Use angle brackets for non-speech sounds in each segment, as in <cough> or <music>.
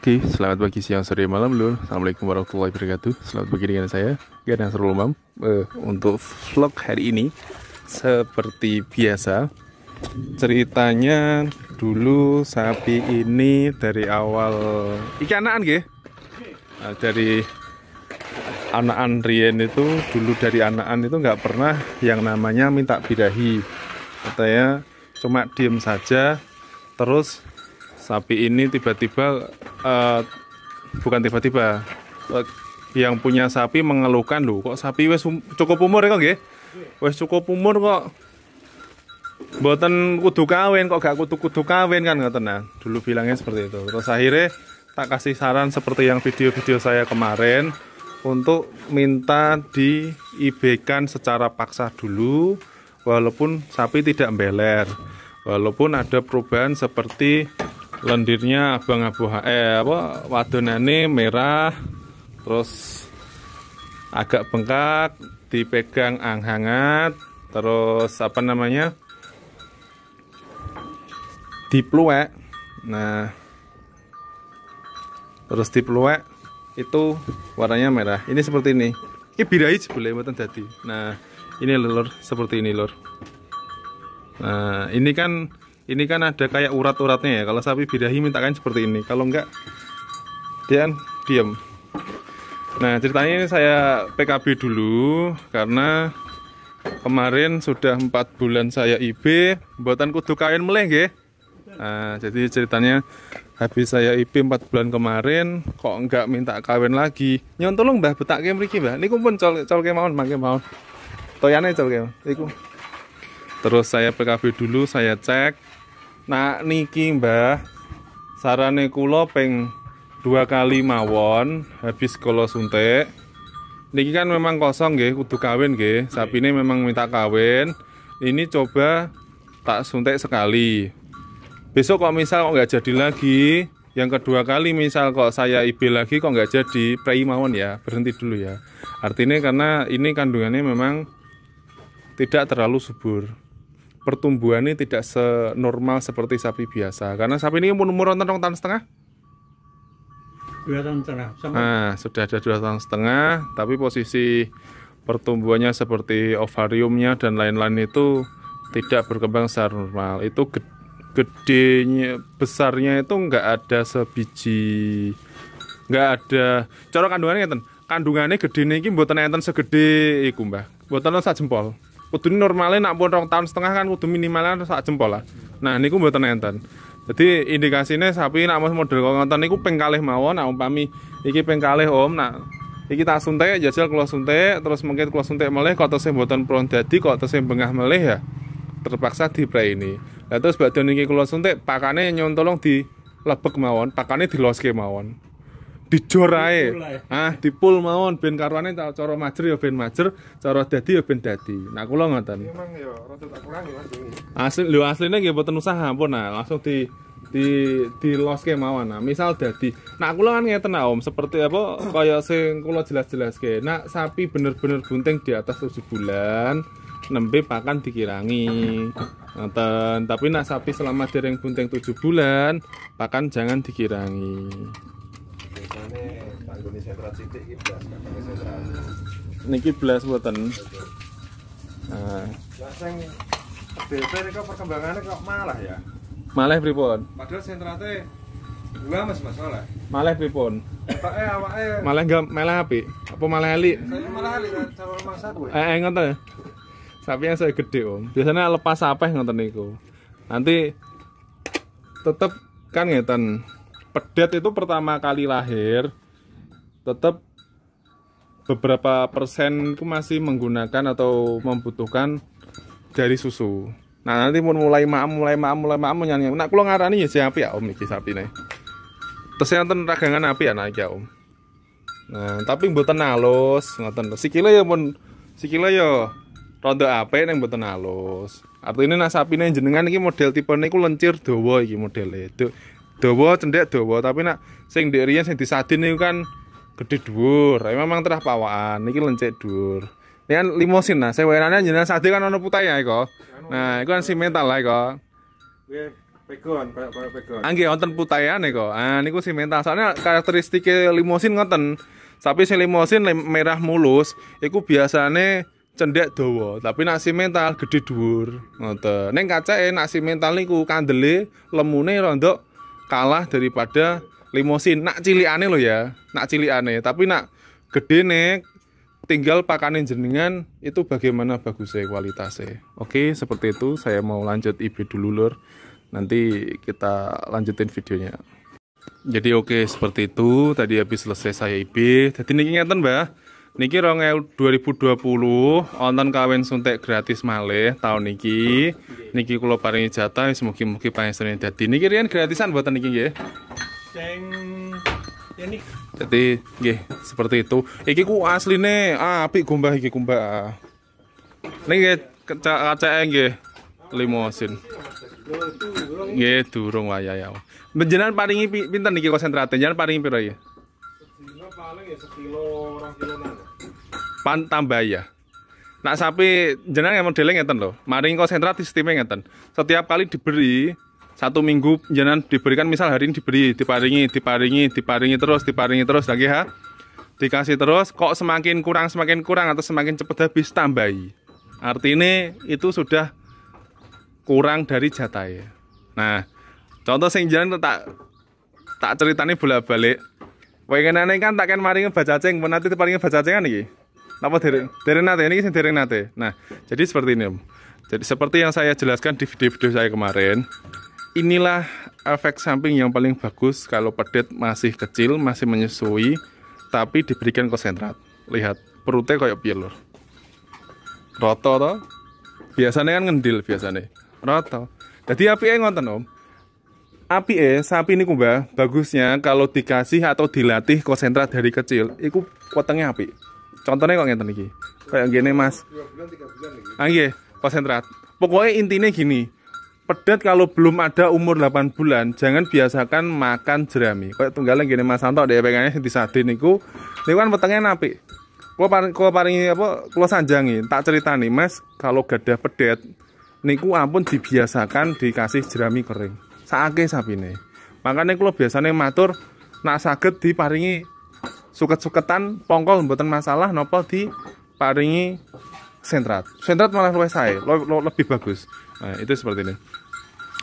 Oke, okay, selamat pagi, siang, sore, malam, lur. Assalamualaikum warahmatullahi wabarakatuh. Selamat pagi dengan saya, Gadang Mam. Uh, eh, untuk vlog hari ini, seperti biasa, ceritanya dulu sapi ini dari awal ikanan, gih? Eh, uh, dari anakan Rien itu dulu dari anakan itu nggak pernah yang namanya minta birahi katanya cuma diem saja terus sapi ini tiba-tiba uh, bukan tiba-tiba uh, yang punya sapi mengeluhkan loh kok sapi wes um, cukup umur ya kok gih, wes cukup umur kok buatan kudu kawin kok gak kudu kudu kawin kan nggak tenang nah, dulu bilangnya seperti itu terus akhirnya tak kasih saran seperti yang video-video saya kemarin untuk minta di ibekan secara paksa dulu walaupun sapi tidak beler walaupun ada perubahan seperti lendirnya abang-abu eh apa wadonane merah terus agak bengkak dipegang ang hangat terus apa namanya dipluek nah terus dipluek itu warnanya merah ini seperti ini ini birai boleh buatan jadi nah ini lur seperti ini lur nah ini kan ini kan ada kayak urat-uratnya ya kalau sapi birahi minta mintakan seperti ini kalau enggak dia diam nah ceritanya ini saya PKB dulu karena kemarin sudah empat bulan saya IB buatan kudu kain meleh ya nah, jadi ceritanya habis saya IP 4 bulan kemarin kok enggak minta kawin lagi nyon tolong mbah betak ke mriki mbah ini pun col col ke maun mangke maun toyane col ke iku terus saya PKB dulu saya cek Nah niki mbah sarane kulo peng dua kali mawon habis kalau suntik. Niki kan memang kosong gih kudu kawin gih sapi ini memang minta kawin. Ini coba tak suntik sekali. Besok kok misal kok nggak jadi lagi, yang kedua kali misal kok saya IB lagi kok nggak jadi prei mawon ya berhenti dulu ya artinya karena ini kandungannya memang tidak terlalu subur pertumbuhannya tidak senormal seperti sapi biasa karena sapi ini umur umur rong tahun setengah dua tahun setengah sama. nah sudah ada dua tahun setengah tapi posisi pertumbuhannya seperti ovariumnya dan lain-lain itu tidak berkembang secara normal itu gedenya besarnya itu nggak ada sebiji nggak ada cara kandungannya enten kandungannya gede ini buatan enten segede iku mbah buatan sajempol jempol kudu normalnya nak pun rong tahun setengah kan kudu minimalnya kan sak jempol lah nah ini niku buatan enten jadi indikasinya sapi nak mas model kalau nonton ini ping kalih mawon nak umpami iki pengkalih om nak iki tak suntik jajal kalau suntik terus mungkin kalau suntik melih terus yang buatan pron dadi terus yang bengah melih ya terpaksa di pre ini nah terus badhe niki kalau suntik pakannya nyontolong di lebek mawon pakannya di loske mawon dijor ae. Ah, dipul mawon ben karwane tak cara majer ya ben majer, cara dadi ya ben dadi. Nah kula ngoten. Memang ya, Asli lho asline nggih mboten usaha ampun nah, langsung di di di ke mawon nah misal dadi nah kula kan ngeten nah Om seperti apa kaya sing kula jelas-jelaske jelas nah sapi bener-bener bunting di atas 7 bulan nembe pakan dikirangi ngoten tapi nak sapi selama dereng bunting 7 bulan pakan jangan dikirangi Niki blas mboten. malah ya. Malah pripun? Padahal sentrate Mas Mas malah. Malah pripun? awake malah enggak malah Apa malah elik? Malah elik masak ya? eh, eh ngoten saya gede om. Biasanya lepas sapeh ngoten niku. Nanti tetap kan ngeten pedet itu pertama kali lahir tetap beberapa persen itu masih menggunakan atau membutuhkan dari susu. Nah, nanti mau mulai maam mulai maam mulai maam yang. Nak kalau ngarani ya siapa ya Om ini. Terus yang enten ragangan api ya naik ya Om. Nah, tapi buatan halus, ngoten. Sikile ya pun sikile ya rada apik yang buatan halus. artinya nah nih jenengan ini model tipe iku lencir ini modelnya itu dawa cendek dawa tapi nak sing ndek riyen sing disadin niku kan gede dhuwur memang terah pawaan iki lencek dhuwur ini kan limosin nah saya wayanane jenengan sadin kan ono putih ya iko nah iku kan mental lah iko pegon kayak kayak pegon angge ah, wonten putayan iko ah niku simental soalnya karakteristik limosin ngoten tapi si limosin merah mulus iku biasane cendek dawa tapi nak mental gede dhuwur ngoten ning kacae nak simental niku kandele lemune rondok kalah daripada limosin nak cili aneh loh ya nak cili aneh tapi nak gede nih tinggal pakanin jenengan itu bagaimana bagusnya kualitasnya oke seperti itu saya mau lanjut IB dulu lor nanti kita lanjutin videonya jadi oke seperti itu tadi habis selesai saya IB jadi ini ingatan mbak Niki rongel 2020 onten kawin suntik gratis malih tahun niki. Niki kula paringi jatah mugi-mugi sering dadi. Niki riyen gratisan buatan niki nggih. Sing ini. Ya Jadi nggih seperti itu. Iki ku asline ah, api kumbah, iki kumbah. Ah. Niki kaca nggih limosin. Nggih durung ya. Panjenengan ya. paringi pinten niki konsentrate? Jenengan paringi pira iki? paling ya sekilo, orang kilo ya. Nak sapi jenengan yang modeling ngeten loh. Maring konsentrat sistemnya ngeten. Setiap kali diberi satu minggu jenengan diberikan misal hari ini diberi diparingi diparingi diparingi terus diparingi terus lagi ha dikasih terus kok semakin kurang semakin kurang atau semakin cepat habis tambahi artinya itu sudah kurang dari jatah ya. nah contoh sing jalan tak tak ceritani bolak balik Wah ini kan tak kan maringi baca ceng nanti paringi baca ceng kan apa dereng dereng ini sing dereng Nah, jadi seperti ini Om. Jadi seperti yang saya jelaskan di video-video saya kemarin, inilah efek samping yang paling bagus kalau pedet masih kecil, masih menyusui, tapi diberikan konsentrat. Lihat, perutnya kayak piye Roto to. Biasanya kan ngendil biasanya. Roto. Jadi api ngonten Om. Api eh sapi ini kumbah bagusnya kalau dikasih atau dilatih konsentrat dari kecil, itu potongnya api contohnya kok ngeten iki. Kayak gini Mas. Ah nggih, konsentrat. Pokoknya intinya gini. Pedet kalau belum ada umur 8 bulan, jangan biasakan makan jerami. Kayak tunggalan gini Mas Santok deh pengennya di sadin niku. Niku kan petengnya napi. Kulo paring kulo paringi apa kulo sanjangi, tak cerita nih Mas, kalau gadah pedet niku ampun dibiasakan dikasih jerami kering. Saake sapine. Makanya kulo biasanya matur nak sakit diparingi suket-suketan pongkol mboten masalah nopo di paringi sentrat sentrat malah luwih sae lebih bagus nah, itu seperti ini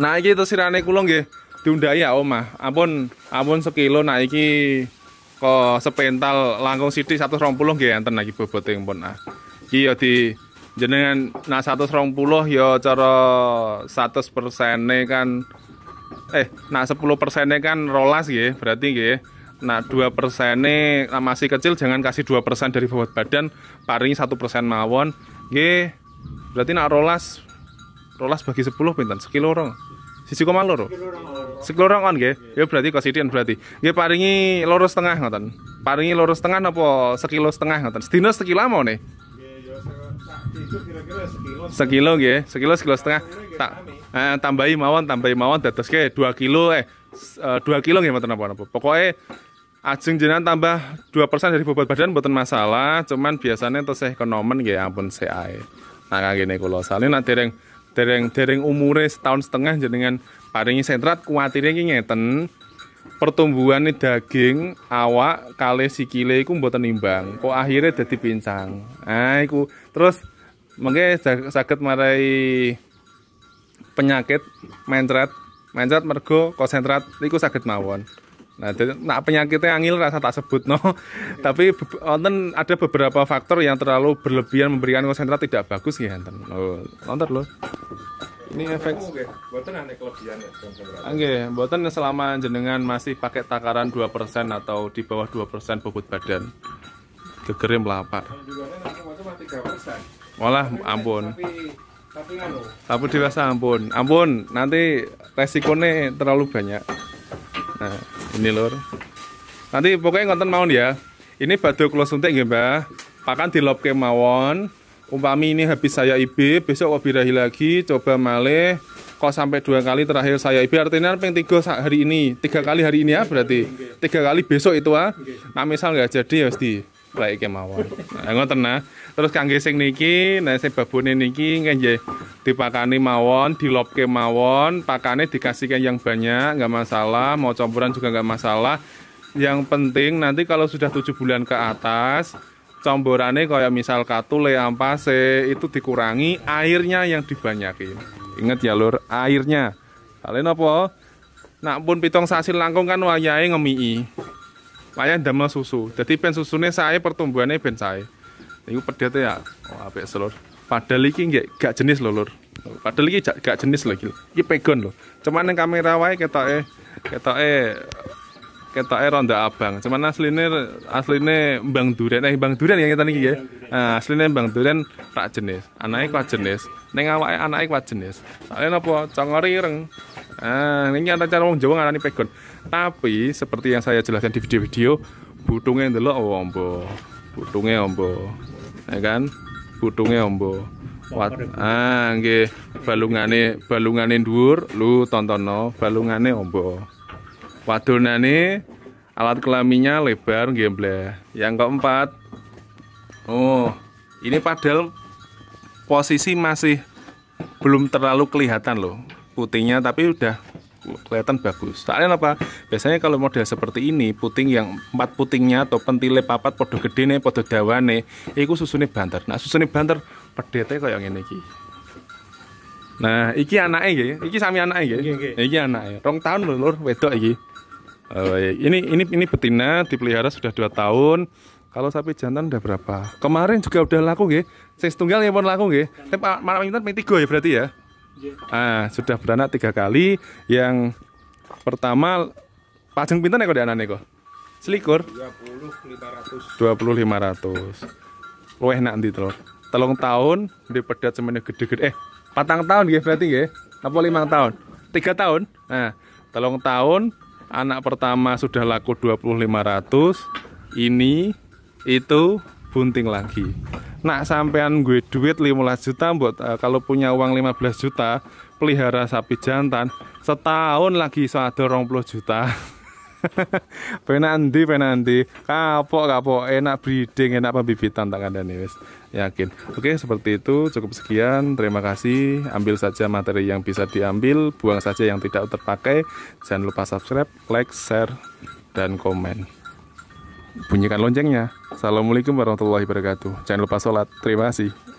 nah iki itu sirane kula nggih diundai ya omah ampun ampun sekilo nah iki kok sepental langkung serong 120 nggih enten lagi nah, bobote pun ah iki ya di jenengan nah 120 ya cara 100 persene kan eh nah sepuluh persen kan rolas nggih berarti nggih Nah, dua persen masih kecil jangan kasih dua persen dari bobot badan, paringi satu persen mawon. G, berarti nak rolas rolas bagi sepuluh pinten sekilo orang Sisi koma loro. Sekilo orang on G? Ya berarti dia berarti. g paringi loro setengah ngatan Paringi loro setengah napa sekilo setengah ngatan setino sekilo mau nih Sekilo g sekilo sekilo setengah. Tak eh, tambahi mawon, tambahi mawon dua dua kilo eh, eh dua kilo gimana mboten napa-napa. pokoknya Ajeng jenengan tambah 2% dari bobot badan mboten masalah, cuman biasanya tesih kenomen nggih ampun sik ae. Nah kangene kula salin nek dereng dereng dereng umure setahun setengah jenengan paringi sentrat kuatirnya iki ngeten. Pertumbuhan e daging awak kali sikile iku mboten imbang. Kok akhirnya jadi pincang. Ah iku terus mengke sakit marai penyakit mencret, mencret mergo konsentrat iku sakit mawon. Nah, jadi nak penyakitnya angil rasa tak sebut no. <laughs> Tapi nonton ada beberapa faktor yang terlalu berlebihan memberikan konsentrat tidak bagus ya nonton. Oh, wonten lho. Ini efek boten buatan kelebihan ya ah, selama jenengan masih pakai takaran 2% atau di bawah 2% bobot badan. Gegerim lapar. Walah, ampun. Tapi, tapi, tapi dewasa ampun. Ampun, nanti resikonya terlalu banyak. Nah, ini lor. Nanti pokoknya ngonten mawon ya. Ini badu kula suntik nggih, Mbah. Pakan dilopke mawon. Umpami ini habis saya IB, besok wabirahi lagi coba malih kok sampai dua kali terakhir saya IB artinya kan ping tiga hari ini, tiga kali hari ini ya berarti. Tiga kali besok itu ah. Nah, misal nggak jadi ya mesti. Baik kemawon. Nah, ngoten nah. Terus kangge sing niki, nah sing babone niki nggih dipakani mawon, dilopke mawon, pakane dikasihkan yang banyak, nggak masalah, mau campuran juga nggak masalah. Yang penting nanti kalau sudah tujuh bulan ke atas, campurannya kayak misal katul katule ampase itu dikurangi, airnya yang dibanyakin. Ingat ya lur, airnya. Kalian apa? Nak pun pitong sasil langkung kan wayai ngemii. Layan damel susu. Jadi ben susunya saya pertumbuhannya ben saya. Ini pedet ya. Oh, apik selur. Padahal ini nggih gak jenis lho, Lur. Padahal ini gak, jenis lho iki. Iki pegon lho. Cuman yang kamera wae kita eh ketok air ronda abang cuman asline asline bang duren eh bang duren ya kita niki ya nah, asline bang duren tak jenis anaknya kuat jenis neng awake anaknya kuat jenis soalnya napa congori ireng nah ini ada cara wong Jawa ngarani pegon tapi seperti yang saya jelaskan di video-video butungnya delok oh, ombo butungnya ombo ya kan butungnya ombo Wat, ah nggih balungane balungane dhuwur lu tontono balungane ombo nih alat kelaminnya lebar ya. yang keempat oh ini padahal posisi masih belum terlalu kelihatan loh putingnya tapi udah kelihatan bagus soalnya apa biasanya kalau model seperti ini puting yang empat putingnya atau pentile papat podo gede nih podo dawane itu susunnya banter nah susunnya banter pedete kayak yang ini Nah, iki anaknya ya, iki sami anaknya nah, ya, iki anaknya. Rong tahun lho, lho, wedok iki. Uh, Ini ini ini betina dipelihara sudah 2 tahun. Kalau sapi jantan udah berapa? Kemarin juga udah laku nggih. Sing setunggal ya pun laku nggih. Tapi malam ini ping 3 ya berarti ya. Iya. Ah, sudah beranak tiga kali. Yang pertama pajeng pinten kok anane kok? Selikur 20500. 20500. Luweh enak ndi to? Telung tahun di pedat semene gede-gede. Eh, patang tahun nggih berarti nggih. Apa 5 tahun? Tiga tahun. Nah, telung tahun anak pertama sudah laku 2500 ini itu bunting lagi nak sampean gue duit 15 juta buat uh, eh, kalau punya uang 15 juta pelihara sapi jantan setahun lagi so dorong 20 juta <laughs> <laughs> Pena andi penak andi kapok kapok enak breeding enak pembibitan tak nih wes yakin oke seperti itu cukup sekian terima kasih ambil saja materi yang bisa diambil buang saja yang tidak terpakai jangan lupa subscribe like share dan komen bunyikan loncengnya assalamualaikum warahmatullahi wabarakatuh jangan lupa sholat terima kasih